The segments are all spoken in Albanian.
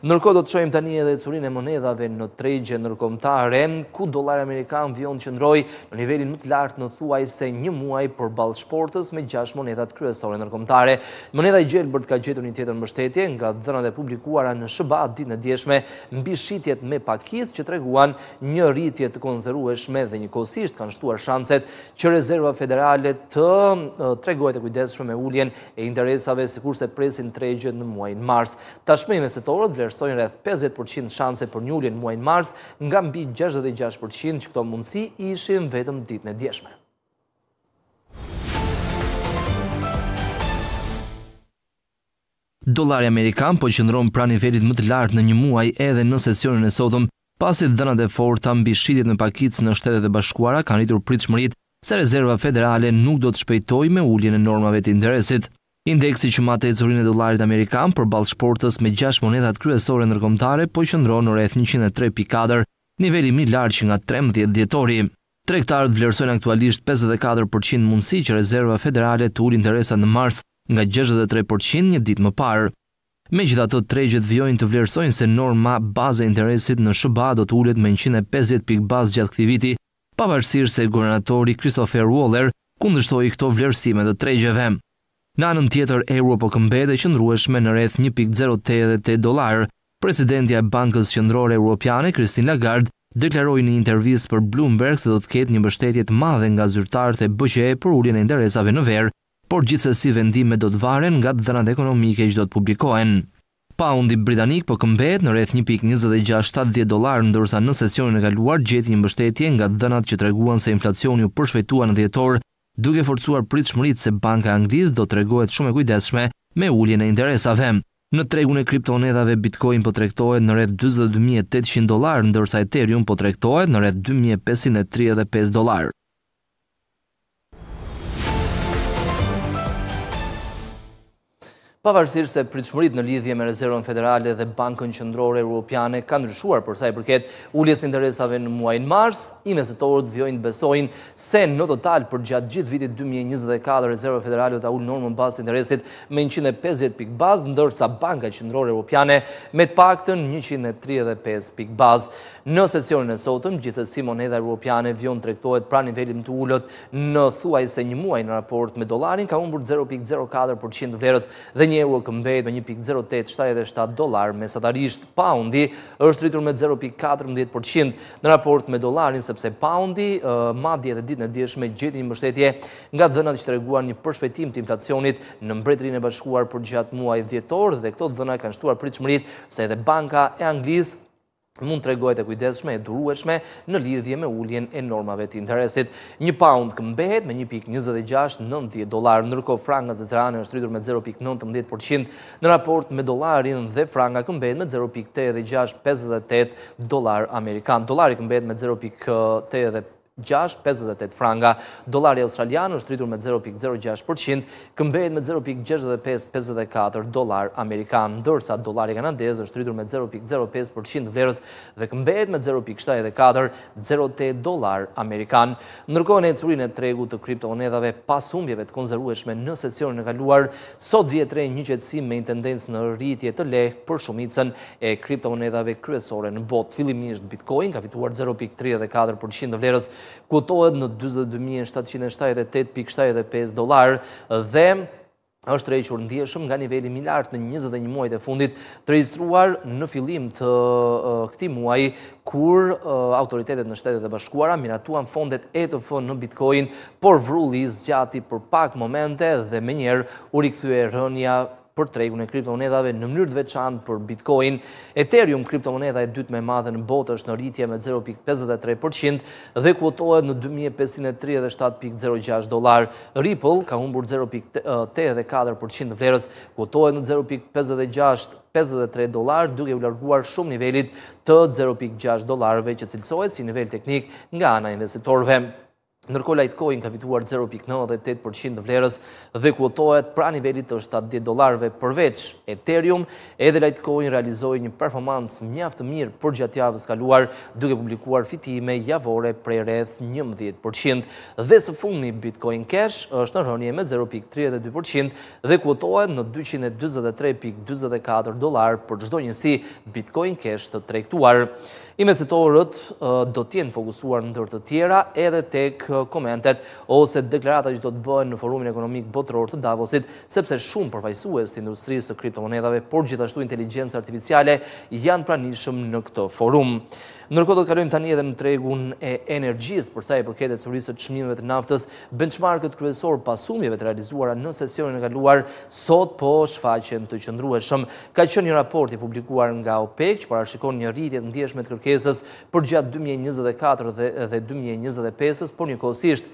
Nërko do të shojmë tani edhe curin e monedave në tregje nërkomtare, ku dolar amerikan vion të qëndroj në nivelin më të lartë në thuaj se një muaj për balë shportës me gjash monedat kryesore nërkomtare. Monedaj Gjelbërt ka gjetur një tjetër mështetje nga dhënat e publikuara në shëbat dit në djeshme mbi shqitjet me pakit që treguan një rritje të konzderueshme dhe një kosisht kanë shtuar shanset që rezerva federale të treguajt e kujdeshme me ulljen e interesave se kurse presin tregje në muaj në mars. Tashmej me vlerësojnë rreth 50% shanse për njullin muajnë mars, nga mbi 66% që këto mundësi ishim vetëm ditë në djeshme. Dolari Amerikan po qëndron pra nivelit më të lartë në një muaj edhe në sesionin e sotëm, pasit dëna e forë të mbi shqitit në pakic në shtetet dhe bashkuara kanë rritur pritë shmërit se rezerva federale nuk do të shpejtoj me ulljen e normave të interesit. Indeksi që matë e zorin e dolarit Amerikan për balë shportës me 6 monedat kryesore nërkomtare po i shëndro në rreth 103.4, nivelli mi larë që nga 13 djetori. Trektarët vlerësojnë aktualisht 54% mundësi që rezerva federale të uri interesat në mars nga 63% një dit më parë. Me gjitha të tregjët vjojnë të vlerësojnë se norma baze interesit në shëba do të ullet me 150 pik bazë gjatë këti viti, pavarësirë se gubernatori Christopher Waller kundështoj këto vlerësime dhe tregjëve. Në anën tjetër, euro po këmbet e qëndrueshme në rreth 1.088 dollar. Presidentja e Bankës Qendrore Evropiane, Christine Lagarde, deklaroi në intervistë për Bloomberg se do të ketë një mbështetje të madhe nga zyrtarët e BCE për uljen e interesave në verë, por gjithsesi vendimet do të varen nga dhënat ekonomike që do të publikohen. Poundi britanik po këmbet në rreth 1.2670 dollar, ndërsa në sesionin e kaluar gjeti një mbështetje nga dhënat që treguan se inflacioni u përshpejtua në dhjetor duke forcuar pritshmërit se banka anglisë do të regohet shumë e kujdeshme me ullje në interesave. Në tregun e kriptonetave, Bitcoin po trektohet në rreth 22.800 dolar, ndërsa Ethereum po trektohet në rreth 2535 dolar. pavarësirë se pritëshmërit në lidhje me rezervën federale dhe bankën qëndrore europiane ka nërshuar përsa i përket ulljes interesave në muajnë mars, investitorët vjojnë të besojnë se në total për gjatë gjithë vitit 2024 rezervën federale të ullë normën bas të interesit me 150 pik bazë, ndërsa banka qëndrore europiane me të pakëtën 135 pik bazë. Në sesionin e sotëm, gjithës Simon Hedha Europiane vion pra të rektohet pra nivellim të ullot në thuaj se një muaj në raport me dolarin, ka umbur 0.04% vlerës dhe një euro këmbejt me 1.0877 dolar me satarisht poundi është rritur me 0.14% në raport me dolarin, sepse poundi ma dje dhe ditë në djesh me gjithë një mështetje nga dhëna të që të reguar një përshpetim të inflacionit në mbretrin e bashkuar për gjatë muaj dhjetor dhe këto dhëna kanë shtuar pritë shmërit se edhe banka e Anglisë mund të regojt e kujdeshme, e durueshme në lidhje me ulljen e normave të interesit. Një pound këmbehet me 1.26.90 dolar, nërko franga zecerane është rritur me 0.19% në raport me dolarin dhe franga këmbehet me 0.8658 dolar amerikan. Dolari këmbehet me 0.658 franga. Dolari australian është rritur me 0.06%, këmbejt me 0.654 dolar amerikan, ndërsa dolari kanadez është rritur me 0.05% vlerës dhe këmbejt me 0.74 dolar amerikan. Nërkojnë e curin e tregu të kriptonedave pas umbjeve të konzerueshme në sesionë në kaluar, sot vjetre një qëtësim me intendens në rritje të leht për shumicën e kriptonedave kryesore në bot. Filimisht Bitcoin ka fituar 0.34% vlerës kutohet në 22.778.75 dolar dhe është rejqër ndjeshëm nga nivelli milartë në 21 muajt e fundit të registruar në filim të këti muaj kur autoritetet në shtetet e bashkuara miratuan fondet e të fën në bitcoin, por vrulli zgjati për pak momente dhe menjer u këthu e rënja për tregun e kriptomonedave në mënyrë të veçantë për Bitcoin. Ethereum, kriptomoneda e dytë më e madhe në botë, është në rritje me 0.53% dhe kuotohet në 2537.06 dollar. Ripple ka humbur 0.84% vlerës, kuotohet në 0.56 53 dolar duke u larguar shumë nivelit të 0.6 dolarve që cilësohet si nivel teknik nga ana investitorve nërko Litecoin ka fituar 0.98% të vlerës dhe kuotohet pra nivellit të 70 dolarve përveç Ethereum, edhe Litecoin realizoi një performans mjaftë mirë për gjatë javës kaluar duke publikuar fitime javore prej redh 11%. Dhe së fundi Bitcoin Cash është në rënje me 0.32% dhe kuotohet në 223.24 dolar për gjdo njësi Bitcoin Cash të trektuar. Ime se të orët do tjenë fokusuar në dërë të tjera edhe tek komentet ose deklarata që do të bëjnë në forumin ekonomik botëror të Davosit, sepse shumë përfajsues të industrisë të kriptomonedave, por gjithashtu inteligencë artificiale janë pranishëm në këto forum. Nërkot do të kalujmë tani edhe në tregun e energjis, përsa e përket e të shmimeve të naftës, benchmarket kryesor pasumjeve të realizuara në sesionin e kaluar, sot po shfaqen të qëndrueshëm. Ka që një raport i publikuar nga OPEC, që parashikon një rritjet në djeshme të kërkesës për gjatë 2024 dhe 2025, por një kosisht,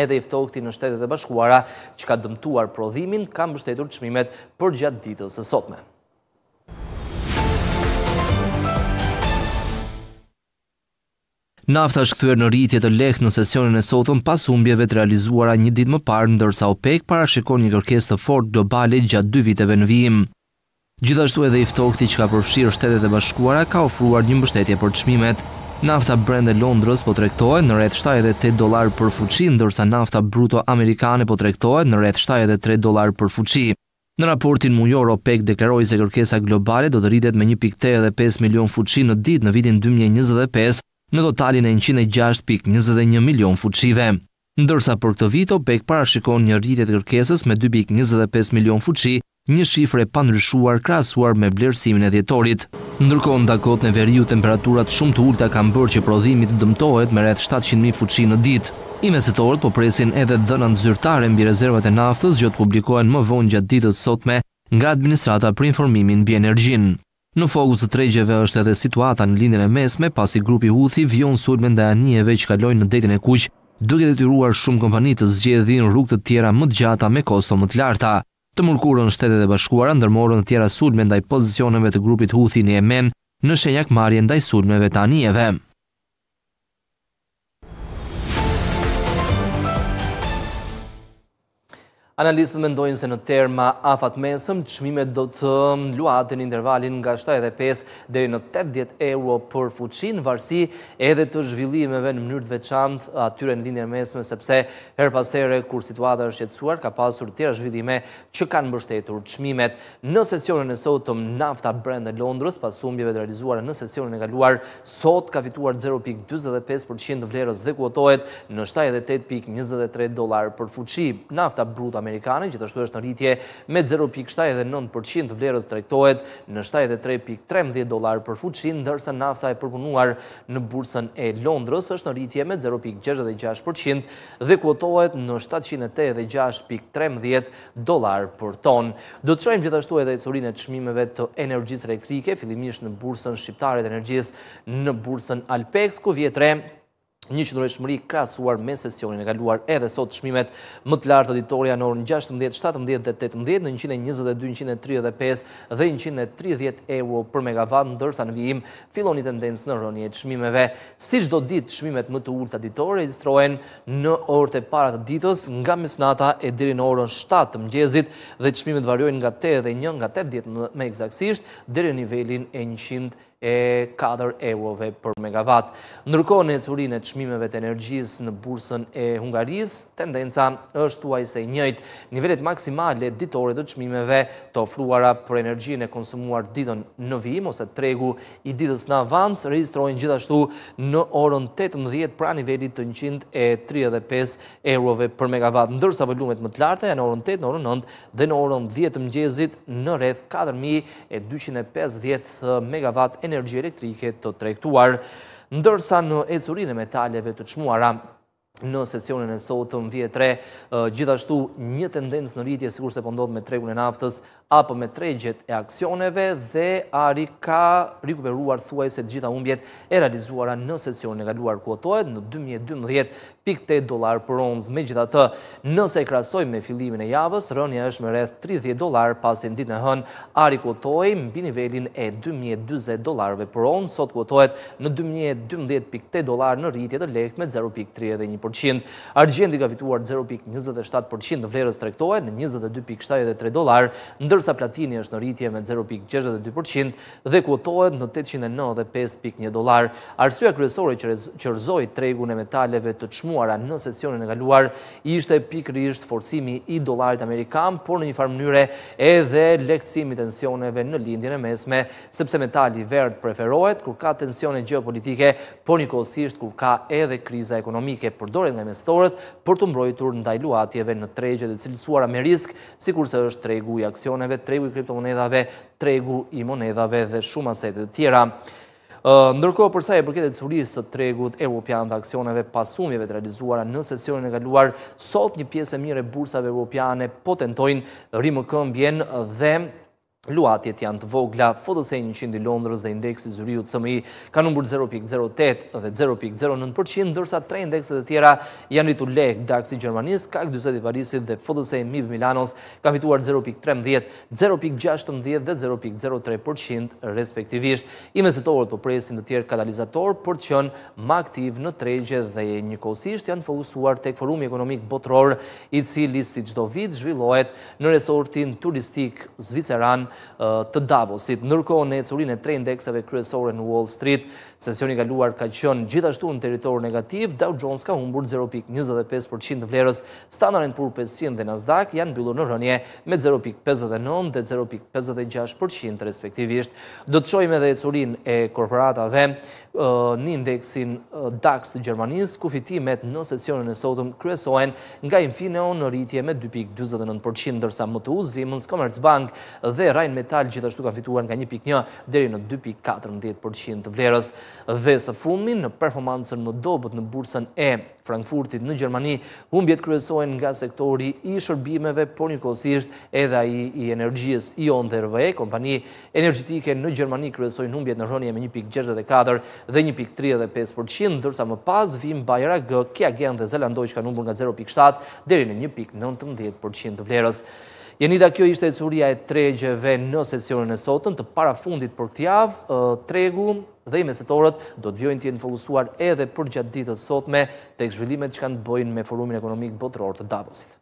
edhe iftokti në shtetet e bashkuara që ka dëmtuar prodhimin, kam bështetur të shmimet për gjatë ditës e sotme. Nafta është kthyer në rritje të lehtë në sesionin e sotëm pas humbjeve të realizuara një ditë më parë, ndërsa OPEC parashikon një kërkesë të fortë globale gjatë dy viteve në vijim. Gjithashtu edhe i ftohtë që ka përfshirë Shtetet e Bashkuara ka ofruar një mbështetje për çmimet. Nafta Brent e Londrës po tregtohet në rreth 78 dolar për fuçi, ndërsa nafta bruto amerikane po tregtohet në rreth 73 dolar për fuçi. Në raportin mujor, OPEC deklaroi se kërkesa globale do të rritet me 1.85 milion fuçi në ditë në vitin 2025, në totalin e 106.21 milion fuqive. Ndërsa për këtë vit OPEC parashikon një rritje të kërkesës me 2.25 milion fuqi, një shifër e panryshuar krahasuar me blersimin e dhjetorit. Ndërkohë në dakot në veriu temperaturat shumë të ulta kanë bërë që prodhimi të dëmtohet me rreth 700.000 fuqi në ditë. mesetorët, po presin edhe dhënën zyrtare mbi rezervat e naftës që publikohen më vonë gjatë ditës sotme nga administrata për informimin mbi energjinë. Në fokus të tregjeve është edhe situata në lindjen e mesme pasi grupi Huthi vion sulme ndaj anijeve që kalojnë në detin e Kuq, duke detyruar shumë kompani të zgjedhin rrugë të tjera më të gjata me kosto më të larta. Të mërkurën Shtetet e Bashkuara ndërmorën të tjera sulme ndaj pozicioneve të grupit Huthi në Yemen në shenjak marrje ndaj sulmeve të anijeve. Analistët mendojnë se në terma afat mesëm, qmime do të në intervalin nga 75 dhe në 80 euro për fuqin, varsi edhe të zhvillimeve në mënyrët veçant atyre në linje mesme, sepse her pasere kur situata është jetësuar, ka pasur të tjera zhvillime që kanë bështetur qmimet në sesionën e sotëm nafta e Londrës, pasumbjeve të realizuar në sesionën e galuar, sot ka fituar 0.25% vlerës dhe kuotohet në 78.23 dolar për fuqin, nafta bruta amerikane, gjithashtu është në rritje me 0.7 edhe 9% të vlerës trektohet në 73.13 dolar për fuqin, ndërsa nafta e përpunuar në bursën e Londrës është në rritje me 0.66% dhe kuotohet në 786.13 dolar për ton. Do të shojmë gjithashtu edhe e curin e të shmimeve të energjisë elektrike, fillimisht në bursën shqiptare të energjisë në bursën Alpex, ku vjetre një qëndrë e shmëri krasuar me sesionin e galuar edhe sot shmimet më të lartë editoria në orën 16, 17 dhe 18 në 122, 135 dhe 130 euro për megavat në dërsa në vijim filon e tendencë në rënje të shmimeve. Si qdo dit shmimet më të urtë editore registrojen në orët e parat ditës nga mesnata e diri në orën 7 të mgjezit dhe të shmimet varjojnë nga 8 dhe 1 nga 8 djetë me egzaksisht diri nivelin e 100 euro e 4 eurove për megavat. Nërkone e curin e qmimeve të energjis në bursën e Hungaris, tendenca është tuaj se njëjt nivellet maksimale ditore të qmimeve të ofruara për energjin e konsumuar ditën në vim, ose tregu i ditës në avans, registrojnë gjithashtu në orën 18 pra nivellit të 135 eurove për megavat. Ndërsa volumet më të larta janë në orën 8, në orën 9 dhe në orën 10 mëgjezit në rreth 4.250 megavat e energjie elektrike të trektuar, ndërsa në ecurin e metaleve të qmuara në sesionin e sotëm vjetre, gjithashtu një tendencë në rritje, sigur se pëndodhë po me tregun e naftës, apo me tregjet e aksioneve, dhe Ari ka rikuperuar thuaj se gjitha umbjet e realizuara në sesionin e galuar kuotohet në 2012.8 dolar për onzë. Me gjitha të, nëse e krasoj me filimin e javës, rënja është me rreth 30 dolar pasin ditë në hën, Ari kuotohet mbi bini velin e 2020 dolarve për onzë, sot kuotohet në 2012.8 dolar në rritje të lekt me 0.31%. 1%. Argjendi ka fituar 0.27% në vlerës trektohet në 22.73 dolar, ndërsa platini është në rritje me 0.62% dhe kuotohet në 895.1 dolar. Arsua kryesore që rëzoj tregu në metaleve të qmuara në sesionin e galuar, ishte pikrisht forcimi i dolarit amerikan, por në një farë mënyre edhe lekcimi tensioneve në lindjën e mesme, sepse metali verd preferohet kur ka tensione geopolitike, por një kohësisht kur ka edhe kriza ekonomike për përdorin nga investorët për të mbrojtur ndaj luatjeve në tregje dhe cilësuara me risk, si kurse është tregu i aksioneve, tregu i kriptomonedave, tregu i monedave dhe shumë asetet tjera. Ndërkohë përsa e përketet surisë të tregut europian të aksioneve pasumjeve të realizuara në sesionin e galuar, sot një piesë e mire bursave europiane potentojnë rrimë këmbjen dhe Luatjet janë të vogla, fotosejnë në qindi Londrës dhe indeksi zyriut së mëji ka nëmbur 0.08 dhe 0.09%, ndërsa tre indekset e tjera janë rritu lek, DAX i Gjermanis, KAK 20 i Parisit dhe fotosejnë MIB Milanos ka fituar 0.13, 0.16 dhe 0.03% respektivisht. Investitorët për po presin të tjerë katalizator për qënë ma aktiv në tregje dhe kosisht janë fokusuar tek forumi ekonomik botror i cili si qdo vit zhvillohet në resortin turistik zviceran të Davosit. Nërko në ecurin e tre indeksave kryesore në Wall Street, sesioni ka luar ka qënë gjithashtu në teritorë negativ, Dow Jones ka humbur 0.25% vlerës, standard në 500 dhe Nasdaq janë bëllur në rënje me 0.59 dhe 0.56% respektivisht. Do të qojme dhe ecurin e korporatave një indeksin DAX të Gjermanis, ku fitimet në sesionën e sotëm kryesohen nga Infineon në rritje me 2.29%, dërsa më të uzi, Mëns Commerzbank dhe Rain Metal gjithashtu kanë fituar nga 1.1% dheri në 2.14% të vlerës. Dhe së fundmin, në performancën më dobët në bursën e Frankfurtit në Gjermani, humbjet kryesojnë nga sektori i shërbimeve, por një kosisht edhe i energjis i dhe rve. Kompani energjitike në Gjermani kryesojnë humbjet në rronje me 1.64 dhe 1.35%, dërsa më pas vim bajera gë kja gen dhe zelandoj që ka numur nga 0.7 dhe në 1.19% të vlerës. Jenida kjo ishte e curia e tregjeve në sesionën e sotën, të para fundit për këtë javë, tregu dhe i mesetorët do të vjojnë tjenë fokusuar edhe për gjatë ditës të sotë me të ekshvillimet që kanë të bojnë me forumin ekonomik botëror të Davosit.